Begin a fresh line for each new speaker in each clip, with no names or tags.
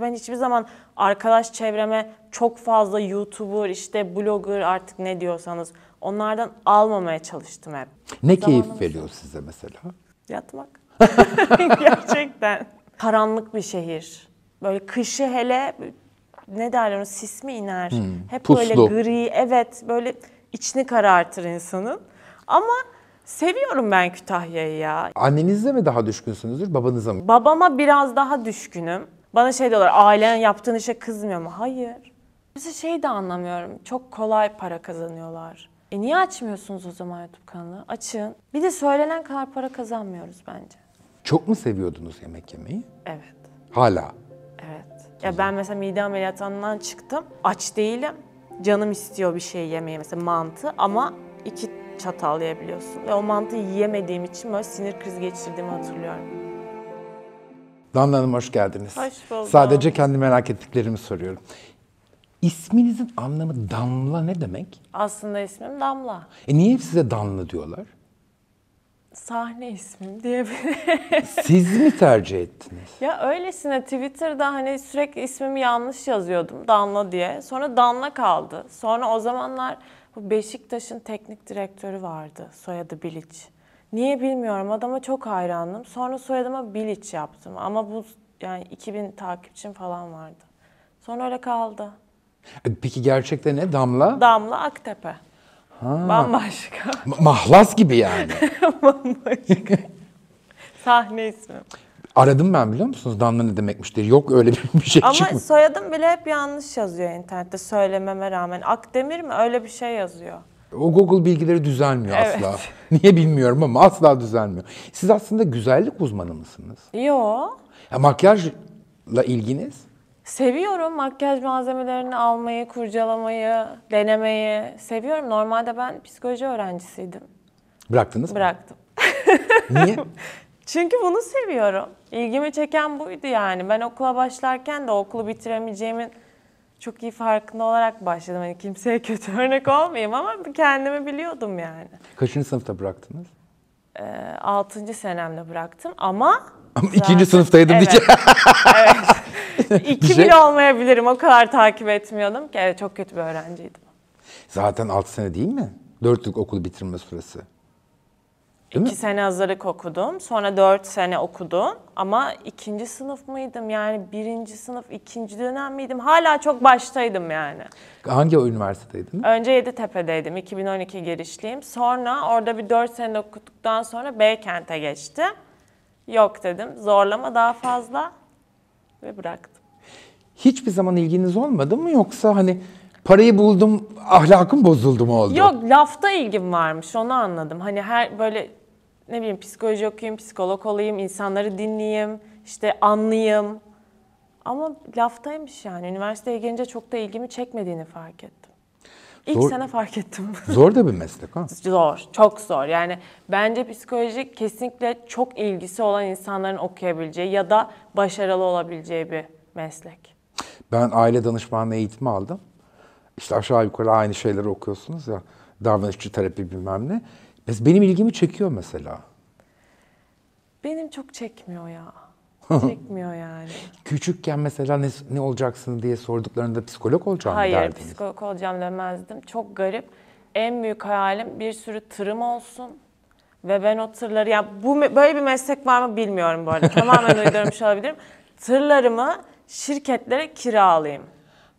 Ben hiçbir zaman arkadaş çevreme çok fazla YouTuber, işte blogger artık ne diyorsanız onlardan almamaya çalıştım hep. Ne Zamanımız... keyif veriyor size mesela? Yatmak. Gerçekten. Karanlık bir şehir. Böyle kışı hele ne derler onu sis mi iner? Hmm, hep puslu. böyle gri, evet böyle içini karartır insanın. Ama Seviyorum ben Kütahya'yı ya.
Annenizle mi daha düşkünsünüzdür, babanıza mı?
Babama biraz daha düşkünüm. Bana şey diyorlar ailen yaptığın işe kızmıyor mu? Hayır. Mesela şey de anlamıyorum. Çok kolay para kazanıyorlar. E niye açmıyorsunuz o zaman YouTube kanalı? Açın. Bir de söylenen kadar para kazanmıyoruz bence.
Çok mu seviyordunuz yemek yemeyi? Evet. Hala?
Evet. Ya ben mesela mide ameliyatından çıktım. Aç değilim. Canım istiyor bir şey yemeye mesela mantı ama iki çatal yiyebiliyorsun. Ve o mantıyı yiyemediğim için böyle sinir krizi geçirdiğimi hatırlıyorum.
Damla Hanım hoş geldiniz. Hoş buldum. Sadece kendi merak ettiklerimi soruyorum. İsminizin anlamı Damla ne demek?
Aslında ismim Damla.
E niye hep size Damla diyorlar?
Sahne ismim diyebilirim. Siz
mi tercih ettiniz?
Ya öylesine Twitter'da hani sürekli ismimi yanlış yazıyordum Damla diye. Sonra Damla kaldı. Sonra o zamanlar bu Beşiktaş'ın teknik direktörü vardı. Soyadı Bilic. Niye bilmiyorum. Adama çok hayrandım. Sonra soyadıma Bilic yaptım. Ama bu yani 2000 takipçim falan vardı. Sonra öyle kaldı.
E, peki gerçekte ne? Damla?
Damla Aktepe.
Ha. Bambaşka. Ma- mahlas gibi yani. Bambaşka.
Sahne ismi.
Aradım ben biliyor musunuz damla ne demekmiştir? Yok öyle bir şey Ama
soyadım bile hep yanlış yazıyor internette söylememe rağmen. Akdemir mi öyle bir şey yazıyor.
O Google bilgileri düzelmiyor evet. asla. Niye bilmiyorum ama asla düzelmiyor. Siz aslında güzellik uzmanı mısınız? Yo. Ya makyajla ilginiz?
Seviyorum makyaj malzemelerini almayı, kurcalamayı, denemeyi. Seviyorum. Normalde ben psikoloji öğrencisiydim. Bıraktınız mı? Bıraktım. Niye? Çünkü bunu seviyorum. İlgimi çeken buydu yani. Ben okula başlarken de okulu bitiremeyeceğimin çok iyi farkında olarak başladım. Hani kimseye kötü örnek olmayayım ama kendimi biliyordum yani.
Kaçıncı sınıfta bıraktınız?
Ee, altıncı senemde bıraktım ama... Ama zaten... sınıftaydım evet. diyeceğim. evet. İki şey- bile olmayabilirim. O kadar takip etmiyordum ki. Evet çok kötü bir öğrenciydim.
Zaten altı sene değil mi? dört Dörtlük okul bitirme süresi. Değil İki
mi? sene hazırlık okudum. Sonra dört sene okudum. Ama ikinci sınıf mıydım? Yani birinci sınıf, ikinci dönem miydim? Hala çok baştaydım yani.
Hangi üniversitedeydin?
Önce Yeditepe'deydim. 2012 girişliyim. Sonra orada bir dört sene okuduktan sonra Beykent'e geçti. Yok dedim. Zorlama daha fazla. Ve bıraktım.
Hiçbir zaman ilginiz olmadı mı? Yoksa hani parayı buldum, ahlakım bozuldu mu oldu? Yok,
lafta ilgim varmış. Onu anladım. Hani her böyle ne bileyim psikoloji okuyayım, psikolog olayım, insanları dinleyeyim, işte anlayayım. Ama laftaymış yani. Üniversiteye gelince çok da ilgimi çekmediğini fark ettim. İlk zor, sene fark
ettim. zor da bir meslek ha.
Zor, çok zor. Yani bence psikoloji kesinlikle çok ilgisi olan insanların okuyabileceği ya da başarılı olabileceği bir meslek.
Ben aile danışmanlığı eğitimi aldım. İşte aşağı yukarı aynı şeyleri okuyorsunuz ya. Davranışçı terapi bilmem ne. Benim ilgimi çekiyor mesela.
Benim çok çekmiyor ya. Çekmiyor yani.
Küçükken mesela ne, ne olacaksın diye sorduklarında psikolog olacağım Hayır, derdiniz. Hayır
psikolog olacağım demezdim. Çok garip. En büyük hayalim bir sürü tırım olsun. Ve ben o tırları, ya bu böyle bir meslek var mı bilmiyorum bu arada. Tamamen uydurmuş olabilirim. Tırlarımı şirketlere kiralayayım.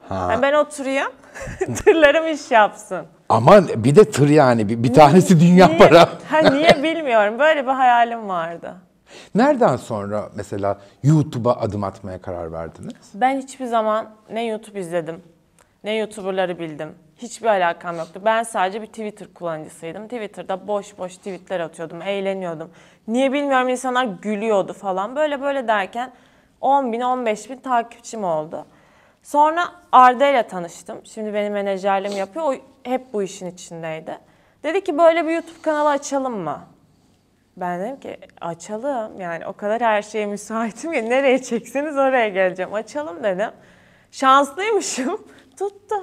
Ha. Yani ben oturayım, tırlarım iş yapsın.
Aman bir de tır yani bir, bir tanesi dünya niye? para.
Ha, niye bilmiyorum. Böyle bir hayalim vardı.
Nereden sonra mesela YouTube'a adım atmaya karar verdiniz?
Ben hiçbir zaman ne YouTube izledim ne YouTuber'ları bildim. Hiçbir alakam yoktu. Ben sadece bir Twitter kullanıcısıydım. Twitter'da boş boş tweetler atıyordum, eğleniyordum. Niye bilmiyorum insanlar gülüyordu falan. Böyle böyle derken 10 bin, 15 bin takipçim oldu. Sonra Arda ile tanıştım. Şimdi benim menajerliğim yapıyor. O hep bu işin içindeydi. Dedi ki böyle bir YouTube kanalı açalım mı? Ben dedim ki açalım yani o kadar her şeye müsaitim ki nereye çekseniz oraya geleceğim açalım dedim. Şanslıymışım tuttu.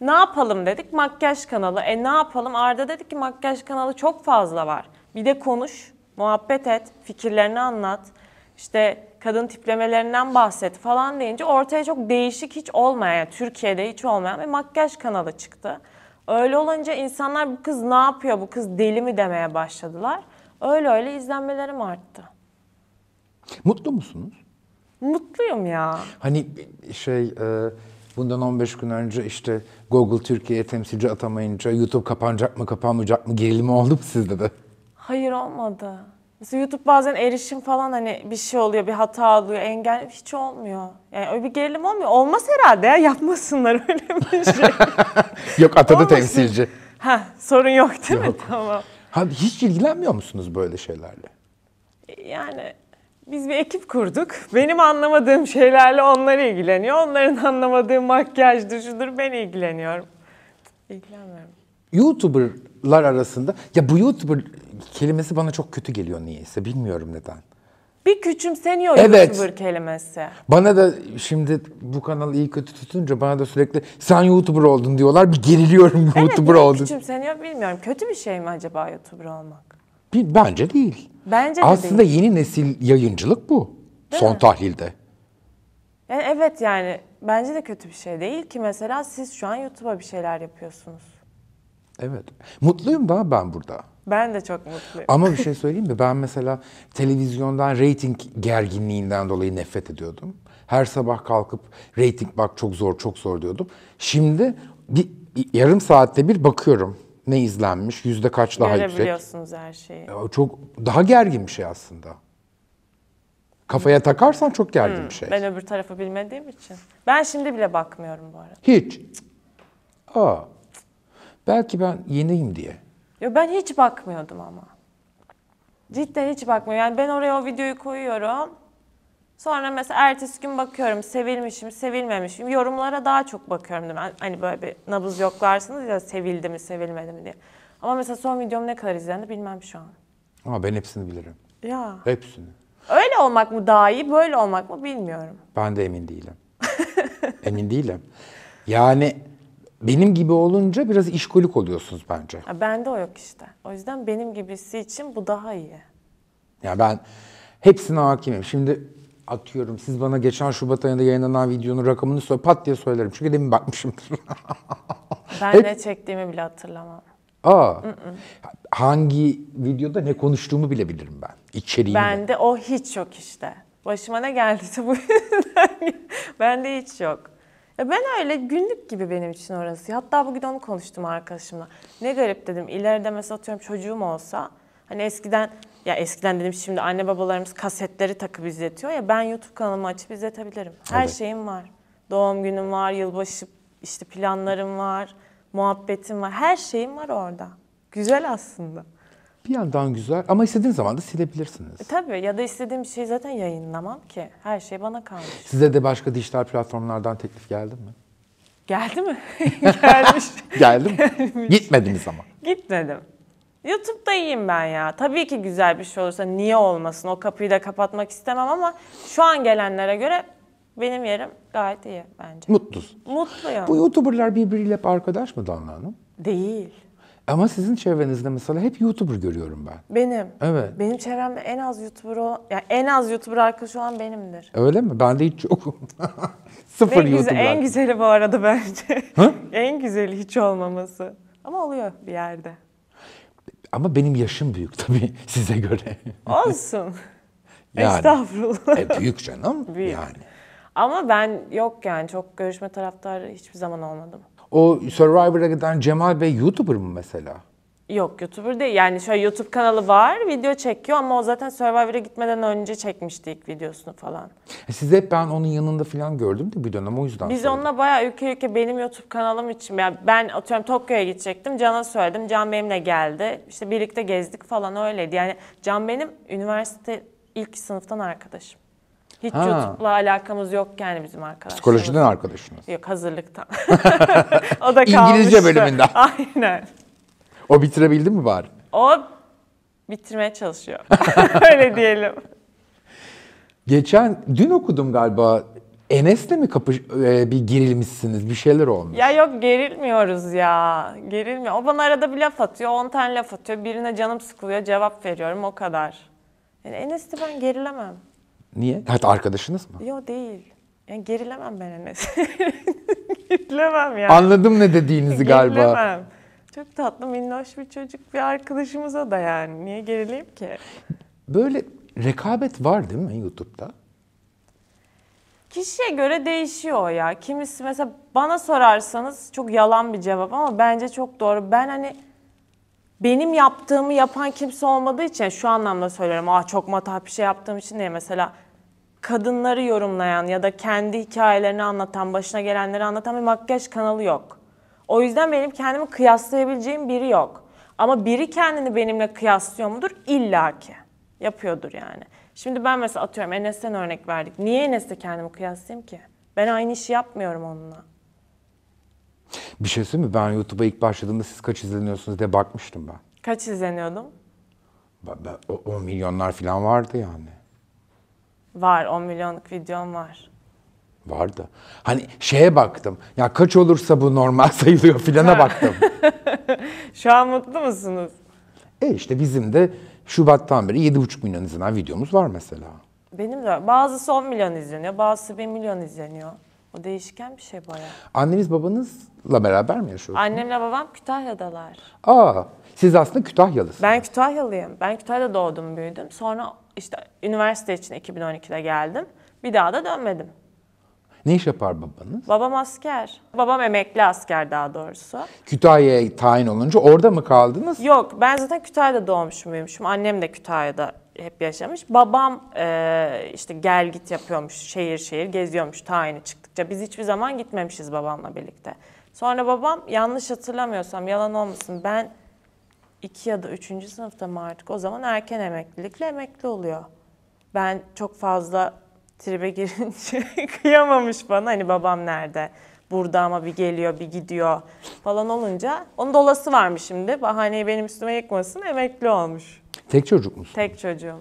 Ne yapalım dedik makyaj kanalı. E ne yapalım Arda dedi ki makyaj kanalı çok fazla var. Bir de konuş, muhabbet et, fikirlerini anlat. İşte kadın tiplemelerinden bahset falan deyince ortaya çok değişik hiç olmayan, Türkiye'de hiç olmayan bir makyaj kanalı çıktı. Öyle olunca insanlar bu kız ne yapıyor, bu kız deli mi demeye başladılar. Öyle öyle izlenmelerim arttı.
Mutlu musunuz?
Mutluyum ya.
Hani e, şey e, bundan 15 gün önce işte Google Türkiye'ye temsilci atamayınca YouTube kapanacak mı kapanmayacak mı gerilimi oldu mu sizde de?
Hayır olmadı. Mesela YouTube bazen erişim falan hani bir şey oluyor, bir hata oluyor, engel hiç olmuyor. Yani öyle bir gerilim olmuyor. Olmaz herhalde ya, yapmasınlar öyle bir şey.
yok atadı Olmasın. temsilci.
Ha sorun yok değil yok. mi? Tamam.
Ha hiç ilgilenmiyor musunuz böyle şeylerle?
Yani biz bir ekip kurduk. Benim anlamadığım şeylerle onlar ilgileniyor. Onların anlamadığı makyaj, düşünür ben ilgileniyorum. İlgilenmiyorum.
YouTuber YouTuber'lar arasında. Ya bu YouTuber kelimesi bana çok kötü geliyor niyeyse bilmiyorum neden.
Bir küçümseniyor evet. YouTuber kelimesi.
Bana da şimdi bu kanalı iyi kötü tutunca bana da sürekli sen YouTuber oldun diyorlar. Bir geriliyorum evet, YouTuber oldun. Evet
küçümseniyor bilmiyorum. Kötü bir şey mi acaba YouTuber olmak?
Bir, bence değil.
Bence de Aslında değil. yeni
nesil yayıncılık bu. Değil son mi? tahlilde.
Yani e, evet yani bence de kötü bir şey değil ki mesela siz şu an YouTube'a bir şeyler yapıyorsunuz.
Evet. Mutluyum da ben burada.
Ben de çok mutluyum. Ama bir şey
söyleyeyim mi? Ben mesela televizyondan reyting gerginliğinden dolayı nefret ediyordum. Her sabah kalkıp reyting bak çok zor çok zor diyordum. Şimdi bir yarım saatte bir bakıyorum ne izlenmiş, yüzde kaç daha yüksek. Görebiliyorsunuz her şeyi. Çok daha gergin bir şey aslında. Kafaya takarsan çok gergin hmm, bir şey. Ben
öbür tarafı bilmediğim için. Ben şimdi bile bakmıyorum bu arada.
Hiç. Aa. Belki ben yeniyim diye.
Ya ben hiç bakmıyordum ama. Cidden hiç bakmıyorum. Yani ben oraya o videoyu koyuyorum. Sonra mesela ertesi gün bakıyorum sevilmişim, sevilmemişim. Yorumlara daha çok bakıyorum değil mi? Hani böyle bir nabız yoklarsınız ya sevildi mi, sevilmedi mi diye. Ama mesela son videom ne kadar izlendi bilmem şu an.
Ama ben hepsini bilirim. Ya. Hepsini.
Öyle olmak mı daha iyi, böyle olmak mı bilmiyorum.
Ben de emin değilim. emin değilim. Yani benim gibi olunca biraz işkolik oluyorsunuz bence.
Ya de o yok işte. O yüzden benim gibisi için bu daha iyi.
Ya ben hepsine hakimim. Şimdi atıyorum siz bana geçen Şubat ayında yayınlanan videonun rakamını söyle pat diye söylerim. Çünkü demin bakmışımdır.
ben Hep... ne çektiğimi bile hatırlamam.
Aa. Hangi videoda ne konuştuğumu bile bilirim ben. İçeriğini. Bende
o hiç yok işte. Başıma ne geldiyse bu yüzden. Bende hiç yok. Ya e, ben öyle günlük gibi benim için orası. Hatta bugün onu konuştum arkadaşımla. Ne garip dedim. İleride mesela atıyorum çocuğum olsa hani eskiden ya eskiden dedim şimdi anne babalarımız kasetleri takıp izletiyor ya ben YouTube kanalımı açıp izletebilirim. Her evet. şeyim var. Doğum günüm var, yılbaşı işte planlarım var, muhabbetim var. Her şeyim var orada.
Güzel aslında. Bir yandan güzel ama istediğin zaman da silebilirsiniz.
E, tabii ya da istediğim şey zaten yayınlamam ki. Her şey bana kalmış.
Size de başka dijital platformlardan teklif geldi mi?
Geldi mi? Gelmiş.
Geldi mi? Gelmiş. Gitmediniz ama.
Gitmedim. YouTube'da iyiyim ben ya. Tabii ki güzel bir şey olursa niye olmasın? O kapıyı da kapatmak istemem ama şu an gelenlere göre benim yerim gayet iyi bence. Mutlu Mutluyum.
Bu YouTuber'lar birbiriyle arkadaş mı Damla Hanım? Değil. Ama sizin çevrenizde mesela hep YouTuber görüyorum ben. Benim. Evet.
Benim çevremde en az YouTuber olan, yani en az YouTuber arkadaş olan benimdir.
Öyle mi? Ben de hiç yok. Sıfır en YouTuber. Güzel, en
güzeli bu arada bence. en güzeli hiç olmaması. Ama oluyor bir yerde.
Ama benim yaşım büyük tabii size göre.
Olsun.
yani, Estağfurullah. E, büyük
canım. Büyük. Yani. Ama ben yok yani çok görüşme taraftarı hiçbir zaman olmadım.
O Survivor'a giden Cemal Bey YouTuber mı mesela?
Yok YouTuber değil. Yani şöyle YouTube kanalı var, video çekiyor ama o zaten Survivor'a gitmeden önce çekmişti ilk videosunu falan.
E Siz hep ben onun yanında falan gördüm de bir dönem o yüzden Biz sordum. onunla
bayağı ülke ülke benim YouTube kanalım için. Yani ben atıyorum Tokyo'ya gidecektim. Can'a söyledim. Can benimle geldi. İşte birlikte gezdik falan öyleydi. Yani Can benim üniversite ilk sınıftan arkadaşım. Hiç ha. alakamız yok yani bizim arkadaşlar. Psikolojiden arkadaşınız. Yok hazırlıktan. o da kalmıştı. İngilizce bölümünden. Aynen.
O bitirebildi mi bari?
O bitirmeye çalışıyor. Öyle diyelim.
Geçen dün okudum galiba Enes'le mi kapış e, bir gerilmişsiniz? Bir şeyler olmuş.
Ya yok gerilmiyoruz ya. Gerilmiyor. O bana arada bir laf atıyor. 10 tane laf atıyor. Birine canım sıkılıyor. Cevap veriyorum. O kadar. Yani Enes'te ben gerilemem.
Niye? Hatta arkadaşınız
mı? Yok değil. Yani gerilemem ben Enes. gerilemem yani. Anladım
ne dediğinizi galiba. Gerilemem.
Çok tatlı minnoş bir çocuk bir arkadaşımıza da yani. Niye gerileyim ki?
Böyle rekabet var değil mi YouTube'da?
Kişiye göre değişiyor ya. Kimisi mesela bana sorarsanız çok yalan bir cevap ama bence çok doğru. Ben hani benim yaptığımı yapan kimse olmadığı için şu anlamda söylüyorum. Ah çok matah bir şey yaptığım için değil mesela kadınları yorumlayan ya da kendi hikayelerini anlatan, başına gelenleri anlatan bir makyaj kanalı yok. O yüzden benim kendimi kıyaslayabileceğim biri yok. Ama biri kendini benimle kıyaslıyor mudur? İlla ki. Yapıyordur yani. Şimdi ben mesela atıyorum Enes'ten örnek verdik. Niye Enes'le kendimi kıyaslayayım ki? Ben aynı işi yapmıyorum onunla.
Bir şey söyleyeyim mi? Ben YouTube'a ilk başladığımda siz kaç izleniyorsunuz diye bakmıştım ben.
Kaç izleniyordum?
10 milyonlar falan vardı yani.
Var 10 milyonluk videom var.
Vardı. Hani şeye baktım. Ya kaç olursa bu normal sayılıyor filana baktım. Şu an mutlu musunuz? E işte bizim de Şubat'tan beri buçuk milyon izlenen videomuz var mesela.
Benim de bazısı 10 milyon izleniyor, bazısı 1 milyon izleniyor. O değişken bir şey bayağı.
Anneniz babanızla beraber mi yaşıyorsunuz? Annemle
babam Kütahya'dalar.
Aa, siz aslında Kütahyalısınız.
Ben Kütahyalıyım. Ben Kütahya'da doğdum, büyüdüm. Sonra işte üniversite için 2012'de geldim. Bir daha da dönmedim.
Ne iş yapar babanız?
Babam asker. Babam emekli asker daha doğrusu.
Kütahya'ya tayin olunca orada mı kaldınız?
Yok ben zaten Kütahya'da doğmuş büyümüşüm. Annem de Kütahya'da hep yaşamış. Babam e, işte gel git yapıyormuş şehir şehir geziyormuş tayini çıktıkça. Biz hiçbir zaman gitmemişiz babamla birlikte. Sonra babam yanlış hatırlamıyorsam yalan olmasın ben 2 ya da 3. sınıfta mı artık o zaman erken emeklilikle emekli oluyor. Ben çok fazla tribe girince kıyamamış bana hani babam nerede? Burada ama bir geliyor bir gidiyor falan olunca onun dolası varmış şimdi. Bahaneyi benim üstüme yıkmasın emekli olmuş.
Tek çocuk musun?
Tek çocuğum.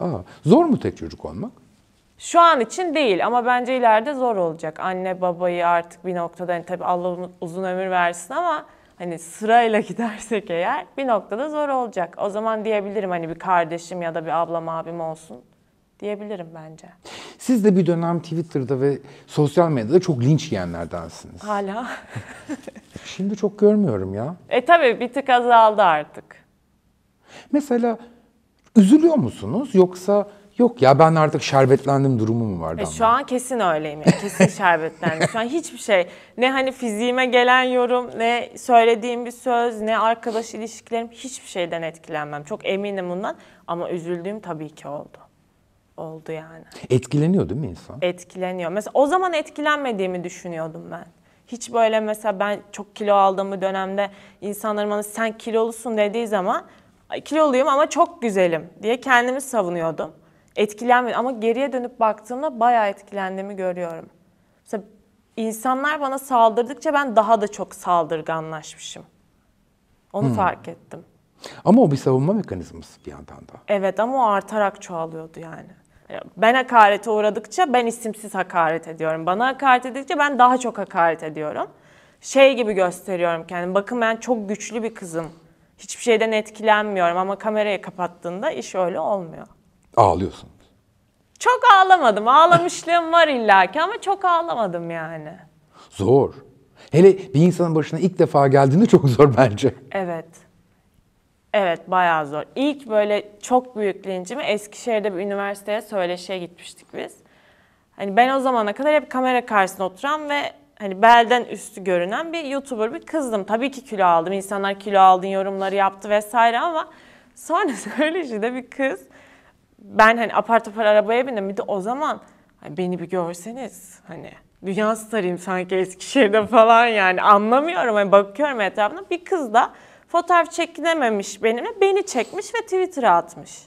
Aa, zor mu tek çocuk olmak?
Şu an için değil ama bence ileride zor olacak. Anne babayı artık bir noktada hani tabii Allah uzun ömür versin ama hani sırayla gidersek eğer bir noktada zor olacak. O zaman diyebilirim hani bir kardeşim ya da bir ablam abim olsun diyebilirim bence.
Siz de bir dönem Twitter'da ve sosyal medyada çok linç yiyenlerdensiniz. Hala. Şimdi çok görmüyorum ya.
E tabii bir tık azaldı artık.
Mesela üzülüyor musunuz yoksa Yok ya ben artık şerbetlendim durumu mu vardı? E, şu
an kesin öyleyim. Yani. Kesin şerbetlendim. şu an hiçbir şey ne hani fiziğime gelen yorum ne söylediğim bir söz ne arkadaş ilişkilerim hiçbir şeyden etkilenmem. Çok eminim bundan ama üzüldüğüm tabii ki oldu. Oldu yani.
Etkileniyor değil mi insan?
Etkileniyor. Mesela o zaman etkilenmediğimi düşünüyordum ben. Hiç böyle mesela ben çok kilo aldığım dönemde insanların bana sen kilolusun dediği zaman kiloluyum ama çok güzelim diye kendimi savunuyordum etkilenmedim ama geriye dönüp baktığımda bayağı etkilendiğimi görüyorum. Mesela insanlar bana saldırdıkça ben daha da çok saldırganlaşmışım. Onu hmm. fark ettim.
Ama o bir savunma mekanizması bir yandan da.
Evet ama o artarak çoğalıyordu yani. Ben hakarete uğradıkça ben isimsiz hakaret ediyorum. Bana hakaret edildikçe ben daha çok hakaret ediyorum. Şey gibi gösteriyorum kendimi. Bakın ben çok güçlü bir kızım. Hiçbir şeyden etkilenmiyorum ama kamerayı kapattığında iş öyle olmuyor. Ağlıyorsun. Çok ağlamadım. Ağlamışlığım var illaki ama çok ağlamadım yani.
Zor. Hele bir insanın başına ilk defa geldiğinde çok zor bence.
Evet. Evet bayağı zor. İlk böyle çok büyük lincimi Eskişehir'de bir üniversiteye söyleşiye gitmiştik biz. Hani ben o zamana kadar hep kamera karşısında oturan ve hani belden üstü görünen bir YouTuber bir kızdım. Tabii ki kilo aldım. İnsanlar kilo aldın yorumları yaptı vesaire ama sonra söyleşide bir kız ben hani apar topar arabaya bindim. Bir de o zaman hani beni bir görseniz hani dünya starıyım sanki Eskişehir'de falan yani anlamıyorum. Hani bakıyorum etrafına bir kız da fotoğraf çekinememiş benimle beni çekmiş ve Twitter'a atmış.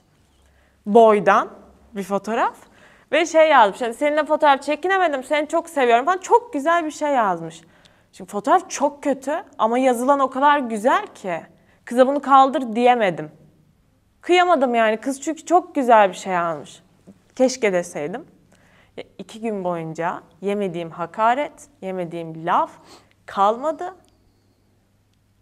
Boydan bir fotoğraf ve şey yazmış hani seninle fotoğraf çekinemedim seni çok seviyorum falan çok güzel bir şey yazmış. Şimdi fotoğraf çok kötü ama yazılan o kadar güzel ki kıza bunu kaldır diyemedim. Kıyamadım yani kız çünkü çok güzel bir şey almış. Keşke deseydim. E, iki gün boyunca yemediğim hakaret, yemediğim laf kalmadı.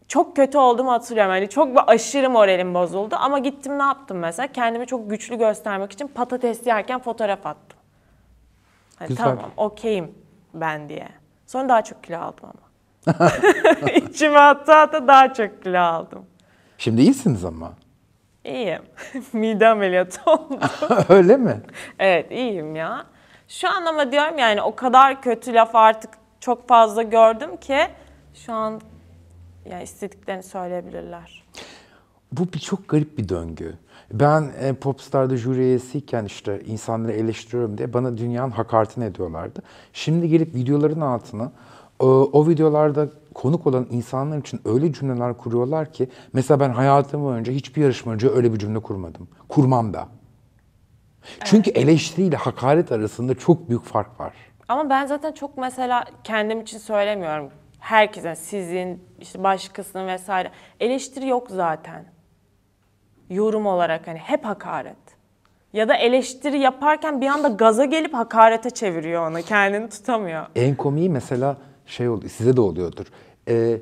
Çok kötü olduğumu hatırlıyorum. Yani çok aşırı moralim bozuldu ama gittim ne yaptım mesela? Kendimi çok güçlü göstermek için patates yerken fotoğraf attım. Hani tamam okeyim ben diye. Sonra daha çok kilo aldım ama. İçime hatta hatta daha çok kilo aldım.
Şimdi iyisiniz ama.
İyiyim. Mide ameliyatı oldu. Öyle mi? Evet iyiyim ya. Şu an ama diyorum yani o kadar kötü laf artık çok fazla gördüm ki şu an ya istediklerini söyleyebilirler.
Bu bir çok garip bir döngü. Ben e, Popstar'da jüriyesiyken işte insanları eleştiriyorum diye bana dünyanın hakaretini ediyorlardı. Şimdi gelip videoların altına o, ee, o videolarda konuk olan insanlar için öyle cümleler kuruyorlar ki mesela ben hayatım boyunca hiçbir yarışmacı öyle bir cümle kurmadım. Kurmam da. Çünkü evet. eleştiriyle hakaret arasında çok büyük fark var.
Ama ben zaten çok mesela kendim için söylemiyorum. Herkese, sizin, işte başkasının vesaire. Eleştiri yok zaten. Yorum olarak hani hep hakaret. Ya da eleştiri yaparken bir anda gaza gelip hakarete çeviriyor onu. Kendini tutamıyor. En
komiği mesela şey oldu, size de oluyordur. E,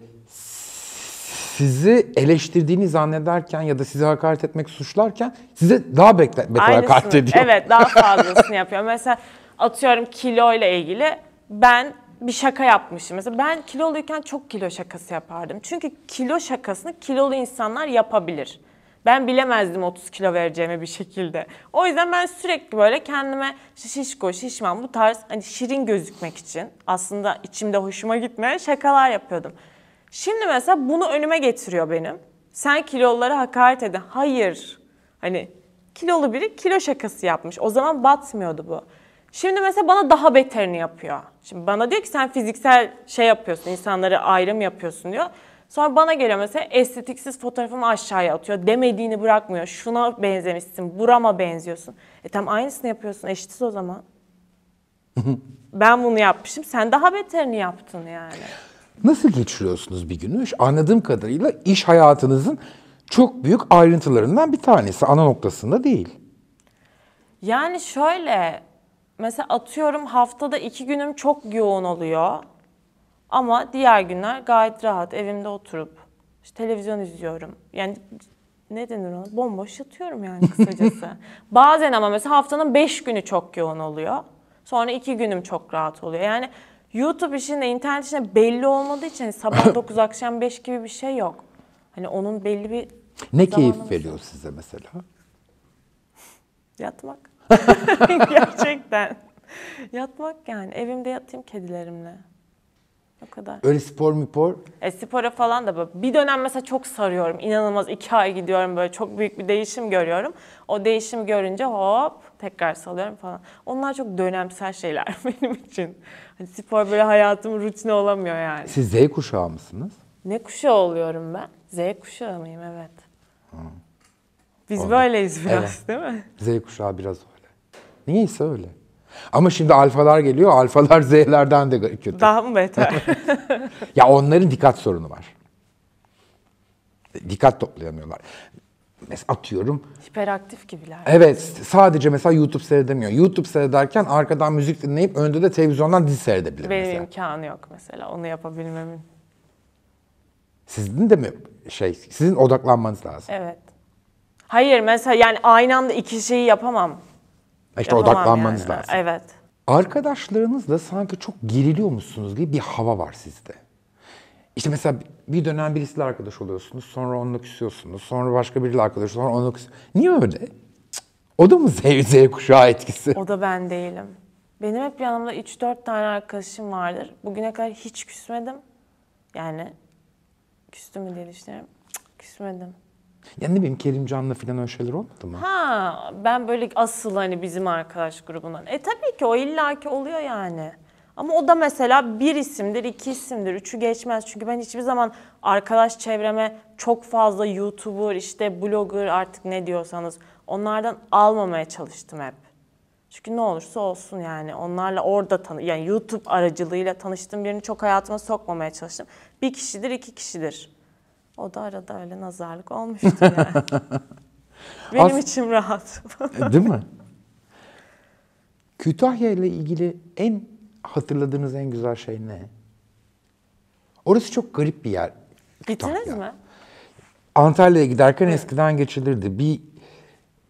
sizi eleştirdiğini zannederken ya da sizi hakaret etmek suçlarken size daha bekle, bekle hakaret ediyor. Evet
daha fazlasını yapıyor. Mesela atıyorum kilo ile ilgili ben bir şaka yapmışım. Mesela ben kilo oluyken çok kilo şakası yapardım. Çünkü kilo şakasını kilolu insanlar yapabilir. Ben bilemezdim 30 kilo vereceğimi bir şekilde. O yüzden ben sürekli böyle kendime şişko, şişman bu tarz hani şirin gözükmek için aslında içimde hoşuma gitmeyen şakalar yapıyordum. Şimdi mesela bunu önüme getiriyor benim. Sen kilolara hakaret edin. Hayır. Hani kilolu biri kilo şakası yapmış. O zaman batmıyordu bu. Şimdi mesela bana daha beterini yapıyor. Şimdi bana diyor ki sen fiziksel şey yapıyorsun, insanları ayrım yapıyorsun diyor. Sonra bana geliyor mesela estetiksiz fotoğrafımı aşağıya atıyor. Demediğini bırakmıyor. Şuna benzemişsin, burama benziyorsun. E tam aynısını yapıyorsun. Eşitiz o zaman. ben bunu yapmışım. Sen daha beterini yaptın yani.
Nasıl geçiriyorsunuz bir günü? Anladığım kadarıyla iş hayatınızın çok büyük ayrıntılarından bir tanesi. Ana noktasında değil.
Yani şöyle mesela atıyorum haftada iki günüm çok yoğun oluyor. Ama diğer günler gayet rahat evimde oturup işte televizyon izliyorum. Yani ne denir ona? Bomboş yatıyorum yani kısacası. Bazen ama mesela haftanın beş günü çok yoğun oluyor. Sonra iki günüm çok rahat oluyor. Yani YouTube işinde, internet işinde belli olmadığı için hani sabah 9 akşam 5 gibi bir şey yok. Hani onun belli bir Ne keyif zamanı- veriyor
size mesela?
Yatmak. Gerçekten. Yatmak yani. Evimde yatayım kedilerimle
kadar. Öyle spor mu spor?
E, spora falan da böyle. Bir dönem mesela çok sarıyorum. İnanılmaz iki ay gidiyorum böyle. Çok büyük bir değişim görüyorum. O değişim görünce hop tekrar salıyorum falan. Onlar çok dönemsel şeyler benim için. Hani spor böyle hayatımın rutini olamıyor yani. Siz
Z kuşağı mısınız?
Ne kuşağı oluyorum ben? Z kuşağı mıyım? Evet. Hı. Biz Oldu. böyleyiz biraz evet. değil mi?
Z kuşağı biraz öyle. Niyeyse öyle. Ama şimdi alfalar geliyor. Alfalar Z'lerden de kötü. Daha mı beter? ya onların dikkat sorunu var. Dikkat toplayamıyorlar. Mesela atıyorum.
Hiperaktif gibiler.
Evet. Sadece mesela YouTube seyredemiyor. YouTube seyrederken arkadan müzik dinleyip önde de televizyondan dizi seyredebilir Benim
mesela. imkanı yok mesela. Onu yapabilmemin.
Sizin de mi şey, sizin odaklanmanız lazım?
Evet. Hayır mesela yani aynı anda iki şeyi yapamam. İşte odaklanmanız yani. lazım. Evet.
Arkadaşlarınızla sanki çok geriliyormuşsunuz gibi bir hava var sizde. İşte mesela bir dönem birisiyle arkadaş oluyorsunuz, sonra onunla küsüyorsunuz, sonra başka biriyle arkadaş, sonra onunla küsüyorsunuz. Niye öyle? O da mı Z, Z kuşağı etkisi? O
da ben değilim. Benim hep yanımda 3-4 tane arkadaşım vardır. Bugüne kadar hiç küsmedim. Yani küstüm mü diye düşünüyorum. küsmedim.
Yani ne bileyim Kerimcan'la falan öyle şeyler olmadı mı?
Ha ben böyle asıl hani bizim arkadaş grubundan. E tabii ki o illaki oluyor yani. Ama o da mesela bir isimdir, iki isimdir, üçü geçmez. Çünkü ben hiçbir zaman arkadaş çevreme çok fazla YouTuber, işte blogger artık ne diyorsanız onlardan almamaya çalıştım hep. Çünkü ne olursa olsun yani onlarla orada tanı yani YouTube aracılığıyla tanıştığım birini çok hayatıma sokmamaya çalıştım. Bir kişidir, iki kişidir. O da arada öyle nazarlık olmuştu yani. Benim As- içim rahat. E, değil mi?
Kütahya ile ilgili en hatırladığınız en güzel şey ne? Orası çok garip bir yer. Gittiniz mi? Antalya'ya giderken evet. eskiden geçilirdi. Bir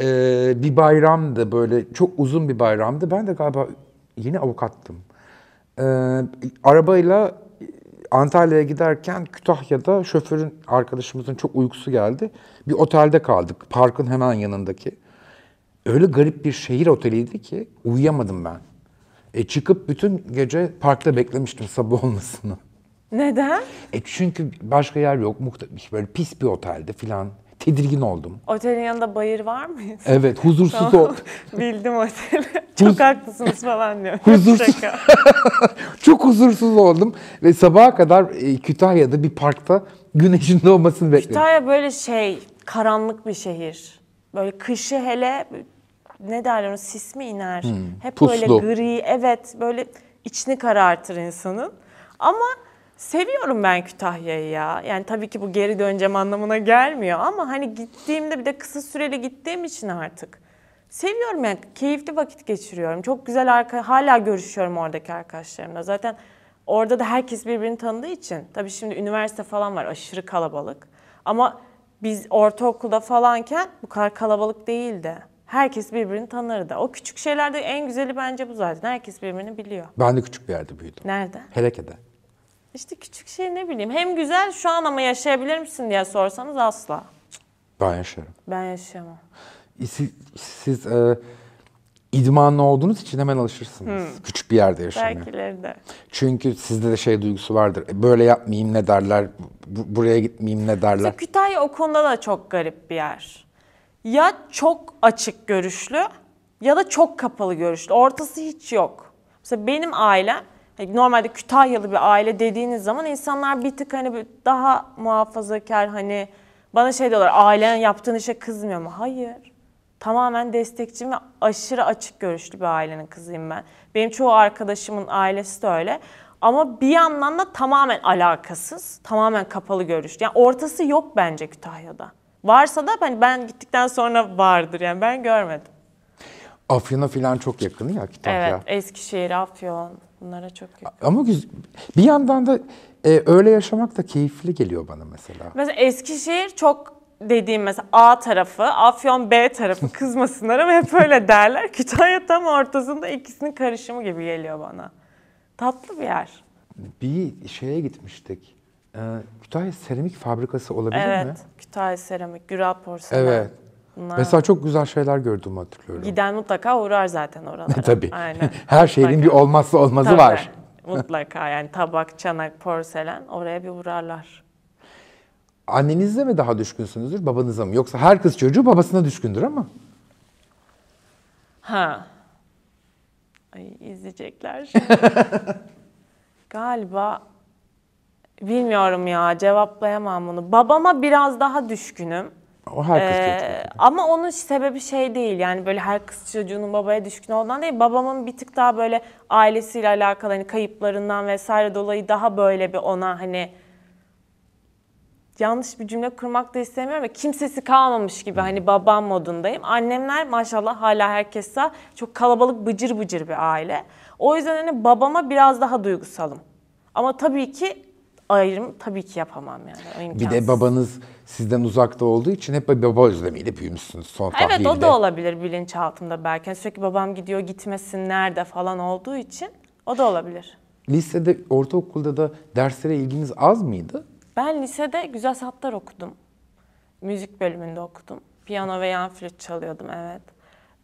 e, bir bayramdı böyle çok uzun bir bayramdı. Ben de galiba yeni avukattım. E, arabayla Antalya'ya giderken Kütahya'da şoförün arkadaşımızın çok uykusu geldi. Bir otelde kaldık. Parkın hemen yanındaki. Öyle garip bir şehir oteliydi ki uyuyamadım ben. E çıkıp bütün gece parkta beklemiştim sabah olmasını. Neden? E çünkü başka yer yok. Böyle pis bir oteldi filan tedirgin oldum.
Otelin yanında bayır var mı? Evet, huzursuz tamam. oldum. Bildim oteli. Çok Huz... haklısınız falan diyor. Huzursuz.
Çok huzursuz oldum ve sabaha kadar e, Kütahya'da bir parkta güneşin doğmasını bekledim.
Kütahya böyle şey, karanlık bir şehir. Böyle kışı hele ne derler onu sis mi iner? Hmm, Hep puslu. böyle gri, evet böyle içini karartır insanın. Ama Seviyorum ben Kütahya'yı ya. Yani tabii ki bu geri döneceğim anlamına gelmiyor ama hani gittiğimde bir de kısa süreli gittiğim için artık seviyorum yani keyifli vakit geçiriyorum. Çok güzel arka, hala görüşüyorum oradaki arkadaşlarımla. Zaten orada da herkes birbirini tanıdığı için tabii şimdi üniversite falan var aşırı kalabalık. Ama biz ortaokulda falanken bu kadar kalabalık değildi. Herkes birbirini tanırdı. O küçük şeylerde en güzeli bence bu zaten. Herkes birbirini biliyor.
Ben de küçük bir yerde büyüdüm. Nerede? Heleke'de.
İşte küçük şey ne bileyim. Hem güzel şu an ama yaşayabilir misin diye sorsanız asla. Ben yaşarım. Ben yaşayamam.
E, siz, siz e, idmanlı olduğunuz için hemen alışırsınız. Hmm. Küçük bir yerde yaşamaya. Belkileri de. Çünkü sizde de şey duygusu vardır. E, böyle yapmayayım ne derler, bu, buraya gitmeyeyim ne derler. İşte
Kütahya o konuda da çok garip bir yer. Ya çok açık görüşlü ya da çok kapalı görüşlü. Ortası hiç yok. Mesela benim ailem e, normalde Kütahyalı bir aile dediğiniz zaman insanlar bir tık hani daha muhafazakar hani bana şey diyorlar ailen yaptığın işe kızmıyor mu? Hayır. Tamamen destekçim ve aşırı açık görüşlü bir ailenin kızıyım ben. Benim çoğu arkadaşımın ailesi de öyle. Ama bir yandan da tamamen alakasız, tamamen kapalı görüşlü. Yani ortası yok bence Kütahya'da. Varsa da ben, hani ben gittikten sonra vardır yani ben görmedim.
Afyon'a falan çok yakın ya kitap evet, Evet
Eskişehir, Afyon bunlara çok yakın.
Ama bir yandan da e, öyle yaşamak da keyifli geliyor bana mesela.
Mesela Eskişehir çok dediğim mesela A tarafı, Afyon B tarafı kızmasınlar ama hep öyle derler. Kütahya tam ortasında ikisinin karışımı gibi geliyor bana. Tatlı bir yer.
Bir şeye gitmiştik. Ee, Kütahya seramik fabrikası olabilir evet, mi? Evet,
Kütahya seramik, Güra porselen. Evet. Bunlar... Mesela çok
güzel şeyler gördüm hatırlıyorum. Giden
mutlaka uğrar zaten oralara. Tabii. Aynen. Her şeyin mutlaka. bir olmazsa olmazı Tabii. var. mutlaka yani tabak, çanak, porselen oraya bir uğrarlar.
Annenizle mi daha düşkünsünüzdür, babanıza mı? Yoksa her kız çocuğu babasına düşkündür ama.
Ha. Ay izleyecekler. Galiba bilmiyorum ya cevaplayamam bunu. Babama biraz daha düşkünüm.
O her kız ee,
Ama onun sebebi şey değil yani böyle her kız çocuğunun babaya düşkün olduğundan değil. Babamın bir tık daha böyle ailesiyle alakalı hani kayıplarından vesaire dolayı daha böyle bir ona hani yanlış bir cümle kurmak da istemiyorum ve kimsesi kalmamış gibi hani babam modundayım. Annemler maşallah hala herkes Çok kalabalık bıcır bıcır bir aile. O yüzden hani babama biraz daha duygusalım. Ama tabii ki ayrım tabii ki yapamam yani. O Bir de babanız
sizden uzakta olduğu için hep bir baba özlemiyle büyümüşsünüz son Evet tahlilde. o da
olabilir bilinçaltımda belki. Yani sürekli babam gidiyor gitmesin nerede falan olduğu için o da olabilir.
Lisede, ortaokulda da derslere ilginiz az mıydı?
Ben lisede güzel satlar okudum. Müzik bölümünde okudum. Piyano ve yan flüt çalıyordum evet.